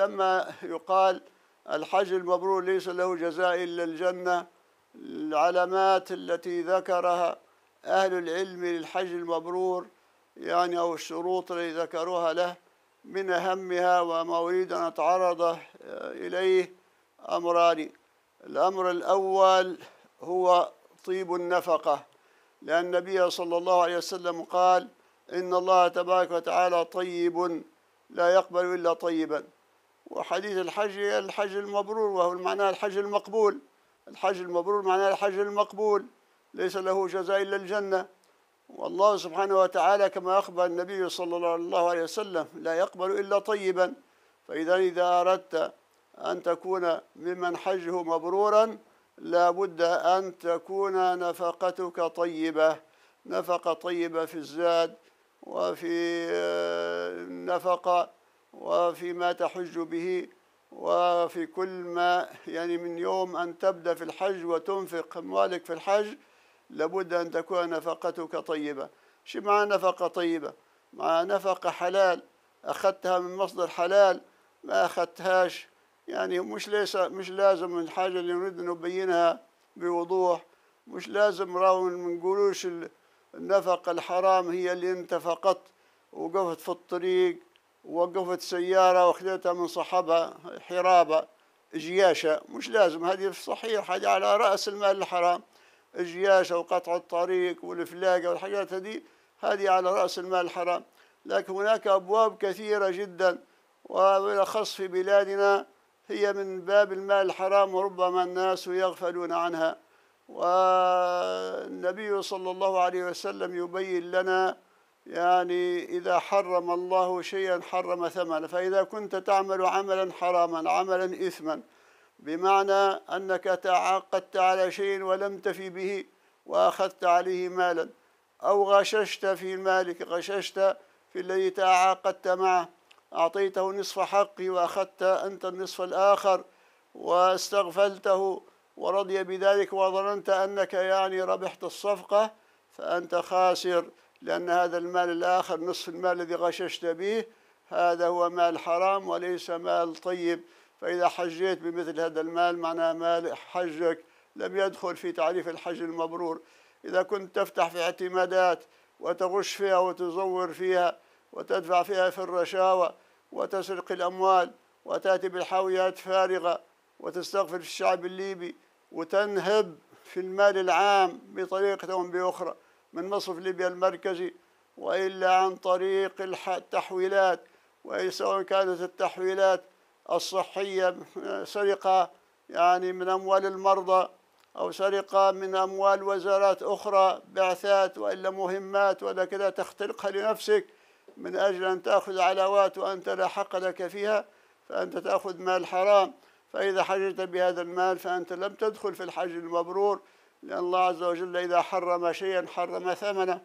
لما يقال الحج المبرور ليس له جزاء إلا الجنة العلامات التي ذكرها أهل العلم للحج المبرور يعني أو الشروط التي ذكروها له من أهمها وما أريد أن أتعرض آه، إليه أمران الأمر الأول هو طيب النفقة لأن النبي صلى الله عليه وسلم قال إن الله تبارك وتعالى طيب لا يقبل إلا طيباً وحديث الحج الحج المبرور وهو معناه الحج المقبول الحج المبرور معناه الحج المقبول ليس له جزاء إلا الجنة والله سبحانه وتعالى كما أخبر النبي صلى الله عليه وسلم لا يقبل إلا طيبا فإذا إذا أردت أن تكون ممن حجه مبرورا لا بد أن تكون نفقتك طيبة نفقة طيبة في الزاد وفي آه، نفقة وفيما تحج به وفي كل ما يعني من يوم أن تبدأ في الحج وتنفق أموالك في الحج لابد أن تكون نفقتك طيبة شو معنى نفقة طيبة مع نفقة حلال أخذتها من مصدر حلال ما أخذتهاش يعني مش ليس مش لازم من الحاجة اللي نريد أن نبينها بوضوح مش لازم راو نقولوش النفقة الحرام هي اللي انت فقط وقفت في الطريق وقفت سيارة وخذيتها من صحبها حرابة جياشة مش لازم هذه صحيح هذه على رأس المال الحرام الجياشة وقطع الطريق والفلاقة والحاجات هذه هذه على رأس المال الحرام لكن هناك أبواب كثيرة جدا وبالأخص في بلادنا هي من باب المال الحرام وربما الناس يغفلون عنها والنبي صلى الله عليه وسلم يبين لنا يعني إذا حرم الله شيئا حرم ثمنه فإذا كنت تعمل عملا حراما عملا إثما بمعنى أنك تعاقدت على شيء ولم تفي به وأخذت عليه مالا أو غششت في مالك غششت في الذي تعاقدت معه أعطيته نصف حقه وأخذت أنت النصف الآخر واستغفلته ورضي بذلك وظننت أنك يعني ربحت الصفقة فأنت خاسر لأن هذا المال الآخر نصف المال الذي غششت به هذا هو مال حرام وليس مال طيب فإذا حجيت بمثل هذا المال معناه مال حجك لم يدخل في تعريف الحج المبرور إذا كنت تفتح في اعتمادات وتغش فيها وتزور فيها وتدفع فيها في الرشاوى وتسرق الأموال وتأتي بالحاويات فارغة وتستغفر في الشعب الليبي وتنهب في المال العام بطريقة أو بأخرى من مصرف ليبيا المركزي وإلا عن طريق التحويلات سواء كانت التحويلات الصحية سرقة يعني من أموال المرضى أو سرقة من أموال وزارات أخرى بعثات وإلا مهمات ولا كذا تخترقها لنفسك من أجل أن تأخذ علاوات وأنت لا حق لك فيها فأنت تأخذ مال حرام فإذا حججت بهذا المال فأنت لم تدخل في الحج المبرور لأن الله عز وجل إذا حرم شيئا حرم ثمنه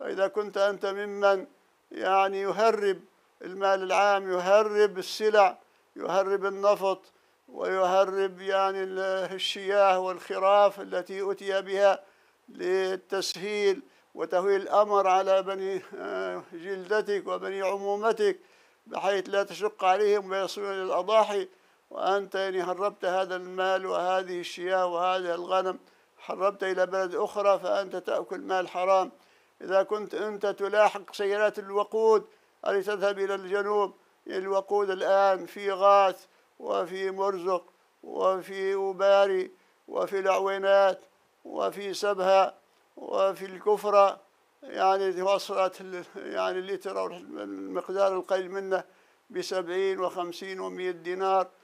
فإذا كنت أنت ممن يعني يهرب المال العام يهرب السلع يهرب النفط ويهرب يعني الشياه والخراف التي أتي بها للتسهيل وتهويل الأمر على بني آه، جلدتك وبني عمومتك بحيث لا تشق عليهم ويصلون إلى الأضاحي وأنت يعني هربت هذا المال وهذه الشياه وهذا الغنم حربت إلى بلد أخرى فأنت تأكل مال حرام إذا كنت أنت تلاحق سيارات الوقود التي تذهب إلى الجنوب الوقود الآن في غاث وفي مرزق وفي أباري وفي العوينات وفي سبها وفي الكفرة يعني وصلت يعني اللتر المقدار القليل منه بسبعين وخمسين ومئة دينار